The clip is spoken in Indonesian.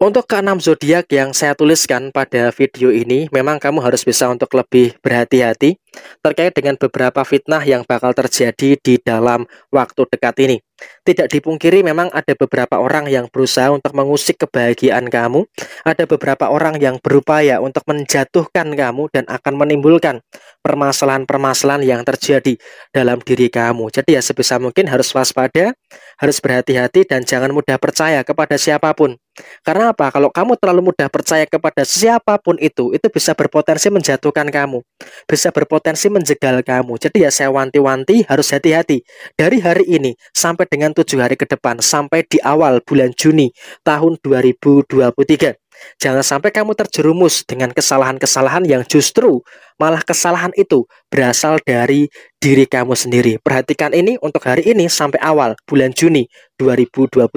Untuk keenam zodiak yang saya tuliskan pada video ini, memang kamu harus bisa untuk lebih berhati-hati terkait dengan beberapa fitnah yang bakal terjadi di dalam waktu dekat ini. Tidak dipungkiri memang ada beberapa orang yang berusaha untuk mengusik kebahagiaan kamu, ada beberapa orang yang berupaya untuk menjatuhkan kamu dan akan menimbulkan permasalahan-permasalahan yang terjadi dalam diri kamu. Jadi ya sebisa mungkin harus waspada, harus berhati-hati dan jangan mudah percaya kepada siapapun karena apa? Kalau kamu terlalu mudah percaya kepada siapapun itu, itu bisa berpotensi menjatuhkan kamu, bisa berpotensi menjegal kamu. Jadi ya saya wanti-wanti harus hati-hati. Dari hari ini sampai dengan tujuh hari ke depan, sampai di awal bulan Juni tahun 2023. Jangan sampai kamu terjerumus dengan kesalahan-kesalahan yang justru malah kesalahan itu berasal dari diri kamu sendiri. Perhatikan ini untuk hari ini sampai awal bulan Juni 2023.